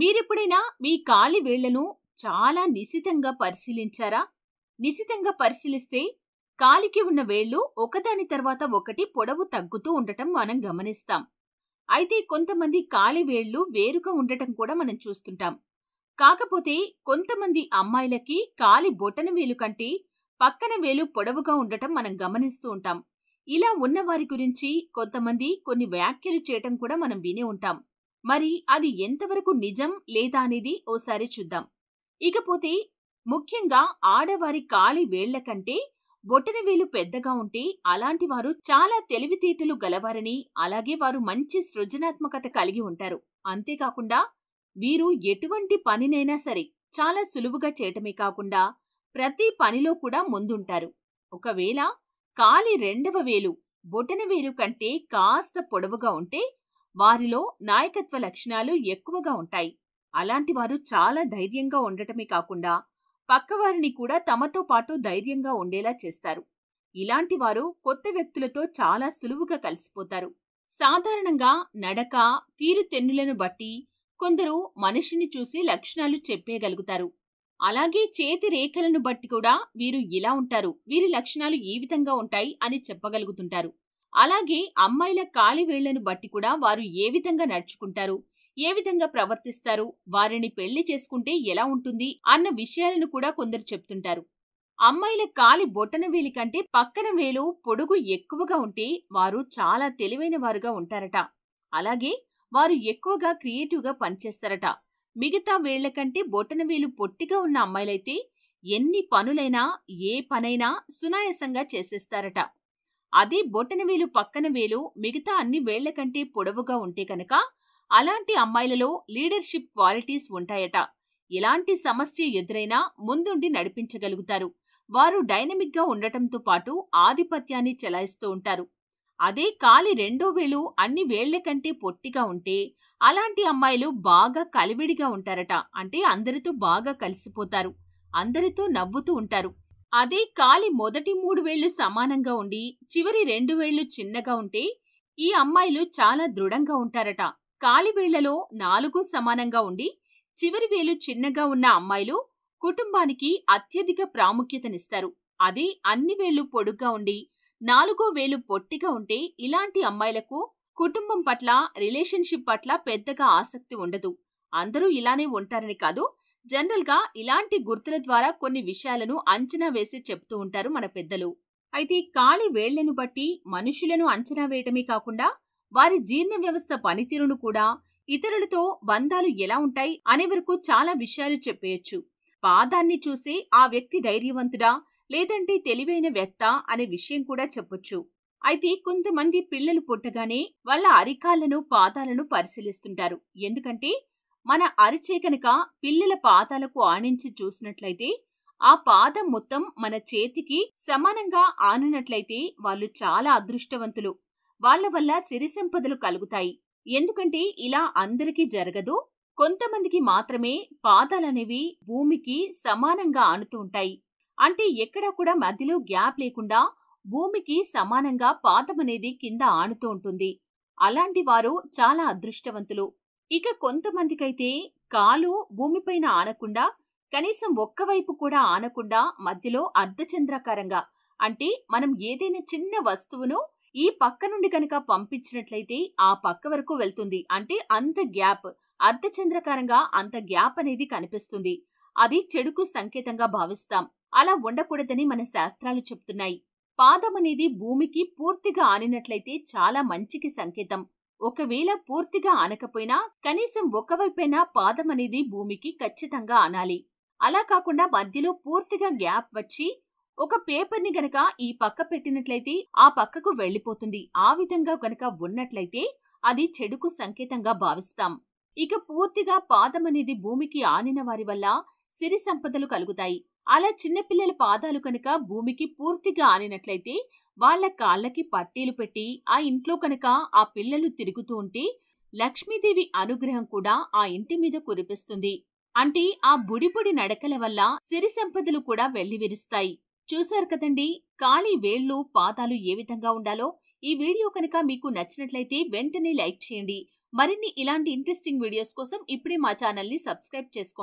మీరెప్పుడైనా మీ కాలి వేళ్లను చాలా నిశితంగా పరిశీలించారా నిశితంగా పరిశీలిస్తే కాలికి ఉన్న వేళ్లు ఒకదాని తర్వాత ఒకటి పొడవు తగ్గుతూ ఉండటం మనం గమనిస్తాం అయితే కొంతమంది కాలి వేళ్లు వేరుగా ఉండటం కూడా మనం చూస్తుంటాం కాకపోతే కొంతమంది అమ్మాయిలకి కాలి బొటన వేలు కంటే పక్కన వేలు పొడవుగా ఉండటం మనం గమనిస్తూ ఉంటాం ఇలా ఉన్నవారి గురించి కొంతమంది కొన్ని వ్యాఖ్యలు చేయటం కూడా మనం వినే ఉంటాం మరి అది ఎంతవరకు నిజం లేదా అనేది ఓసారి చూద్దాం ఇకపోతే ముఖ్యంగా ఆడవారి కాళి వేళ్ల కంటే బొట్టన వేలు పెద్దగా ఉంటే అలాంటి వారు చాలా తెలివితేటలు గలవారని అలాగే వారు మంచి సృజనాత్మకత కలిగి ఉంటారు అంతేకాకుండా వీరు ఎటువంటి పనినైనా సరే చాలా సులువుగా చేయటమే కాకుండా ప్రతి పనిలో కూడా ముందుంటారు ఒకవేళ కాలి రెండవ వేలు బొటన వేలు కంటే కాస్త పొడవుగా ఉంటే వారిలో నాయకత్వ లక్షణాలు ఎక్కువగా ఉంటాయి అలాంటి వారు చాలా ధైర్యంగా ఉండటమే కాకుండా పక్కవారిని కూడా తమతో పాటు ధైర్యంగా ఉండేలా చేస్తారు ఇలాంటి వారు కొత్త వ్యక్తులతో చాలా సులువుగా కలిసిపోతారు సాధారణంగా నడక తీరుతెన్నులను బట్టి కొందరు మనిషిని చూసి లక్షణాలు చెప్పేయగలుగుతారు అలాగే చేతి రేఖలను బట్టి కూడా వీరు ఇలా ఉంటారు వీరి లక్షణాలు ఈ విధంగా ఉంటాయి అని చెప్పగలుగుతుంటారు అలాగే అమ్మాయిల కాలి వేళ్లను బట్టి కూడా వారు ఏ విధంగా నడుచుకుంటారు ఏ విధంగా ప్రవర్తిస్తారు వారిని పెళ్లి చేసుకుంటే ఎలా ఉంటుంది అన్న విషయాలను కూడా కొందరు చెప్తుంటారు అమ్మాయిల కాలి బొట్టన వేలి కంటే పక్కన వేలు పొడుగు ఎక్కువగా ఉంటే వారు చాలా తెలివైన వారుగా ఉంటారట అలాగే వారు ఎక్కువగా క్రియేటివ్గా పనిచేస్తారట మిగతా వేళ్ల కంటే బొట్టన వేలు పొట్టిగా ఉన్న అమ్మాయిలైతే ఎన్ని పనులైనా ఏ పనైనా సునాయసంగా చేసేస్తారట అదే వేలు పక్కన వేలు మిగతా అన్ని వేళ్ల కంటే పొడవుగా ఉంటే కనుక అలాంటి అమ్మాయిలలో లీడర్షిప్ క్వాలిటీస్ ఉంటాయట ఎలాంటి సమస్య ఎదురైనా ముందుండి నడిపించగలుగుతారు వారు డైనమిక్గా ఉండటంతో పాటు ఆధిపత్యాన్ని చెలాయిస్తూ ఉంటారు అదే కాలి రెండో వేలు అన్ని వేళ్ల కంటే పొట్టిగా ఉంటే అలాంటి అమ్మాయిలు బాగా కలివిడిగా ఉంటారట అంటే అందరితో బాగా కలిసిపోతారు అందరితో నవ్వుతూ ఉంటారు అదే కాలి మొదటి మూడు వేళ్లు సమానంగా ఉండి చివరి రెండు వేళ్లు చిన్నగా ఉంటే ఈ అమ్మాయిలు చాలా దృఢంగా ఉంటారట కాలి వేళ్లలో నాలుగు సమానంగా ఉండి చివరి వేలు చిన్నగా ఉన్న అమ్మాయిలు కుటుంబానికి అత్యధిక ప్రాముఖ్యతనిస్తారు అదే అన్ని వేళ్లు పొడుగ్గా ఉండి నాలుగో వేలు పొట్టిగా ఉంటే ఇలాంటి అమ్మాయిలకు కుటుంబం పట్ల రిలేషన్షిప్ పట్ల పెద్దగా ఆసక్తి ఉండదు అందరూ ఇలానే ఉంటారని కాదు జనరల్గా ఇలాంటి గుర్తుల ద్వారా కొన్ని విషయాలను అంచనా వేసి చెప్తూ ఉంటారు మన పెద్దలు అయితే కాలి వేళ్లను బట్టి మనుషులను అంచనా వేయటమే కాకుండా వారి జీర్ణ వ్యవస్థ పనితీరును కూడా ఇతరులతో బంధాలు ఎలా ఉంటాయి అనే వరకు చాలా విషయాలు చెప్పేయచ్చు పాదాన్ని చూసి ఆ వ్యక్తి ధైర్యవంతుడా లేదంటే తెలివైన వ్యక్త అనే విషయం కూడా చెప్పొచ్చు అయితే కొంతమంది పిల్లలు పుట్టగానే వాళ్ళ అరికాళ్లను పాదాలను పరిశీలిస్తుంటారు ఎందుకంటే మన కనుక పిల్లల పాదాలకు ఆనించి చూసినట్లయితే ఆ పాదం మొత్తం మన చేతికి సమానంగా ఆనినట్లయితే వాళ్ళు చాలా అదృష్టవంతులు వాళ్ల వల్ల సిరి సంపదలు కలుగుతాయి ఎందుకంటే ఇలా అందరికీ జరగదు కొంతమందికి మాత్రమే పాదాలనేవి భూమికి సమానంగా ఆనుతూ ఉంటాయి అంటే ఎక్కడా కూడా మధ్యలో గ్యాప్ లేకుండా భూమికి సమానంగా పాదం అనేది కింద ఆనుతూ ఉంటుంది అలాంటి వారు చాలా అదృష్టవంతులు ఇక కొంతమందికైతే కాలు భూమిపైన ఆనకుండా కనీసం ఒక్కవైపు కూడా ఆనకుండా మధ్యలో అర్ధచంద్రాకారంగా అంటే మనం ఏదైనా చిన్న వస్తువును ఈ పక్క నుండి కనుక పంపించినట్లయితే ఆ పక్క వరకు వెళ్తుంది అంటే అంత గ్యాప్ అర్ధచంద్రకారంగా అంత గ్యాప్ అనేది కనిపిస్తుంది అది చెడుకు సంకేతంగా భావిస్తాం అలా ఉండకూడదని మన శాస్త్రాలు చెప్తున్నాయి పాదం అనేది భూమికి పూర్తిగా ఆనినట్లయితే చాలా మంచికి సంకేతం ఒకవేళ పూర్తిగా ఆనకపోయినా కనీసం ఒకవైపైనా పాదం అనేది భూమికి ఖచ్చితంగా ఆనాలి అలా కాకుండా మధ్యలో పూర్తిగా గ్యాప్ వచ్చి ఒక పేపర్ని గనక ఈ పక్క పెట్టినట్లయితే ఆ పక్కకు వెళ్లిపోతుంది ఆ విధంగా గనక ఉన్నట్లయితే అది చెడుకు సంకేతంగా భావిస్తాం ఇక పూర్తిగా పాదం అనేది భూమికి ఆనిన వారి వల్ల సిరి సంపదలు కలుగుతాయి అలా చిన్నపిల్లల పాదాలు కనుక భూమికి పూర్తిగా ఆనినట్లయితే వాళ్ల కాళ్ళకి పట్టీలు పెట్టి ఆ ఇంట్లో కనుక ఆ పిల్లలు తిరుగుతూ ఉంటే లక్ష్మీదేవి అనుగ్రహం కూడా ఆ ఇంటి మీద కురిపిస్తుంది అంటే ఆ బుడిబుడి నడకల వల్ల సిరి సంపదలు కూడా వెల్లివిరుస్తాయి చూశారు కదండి కాళీ వేళ్లు పాదాలు ఏ విధంగా ఉండాలో ఈ వీడియో కనుక మీకు నచ్చినట్లయితే వెంటనే లైక్ చేయండి మరిన్ని ఇలాంటి ఇంట్రెస్టింగ్ వీడియోస్ కోసం ఇప్పుడే మా ఛానల్ని సబ్స్క్రైబ్ చేసుకోండి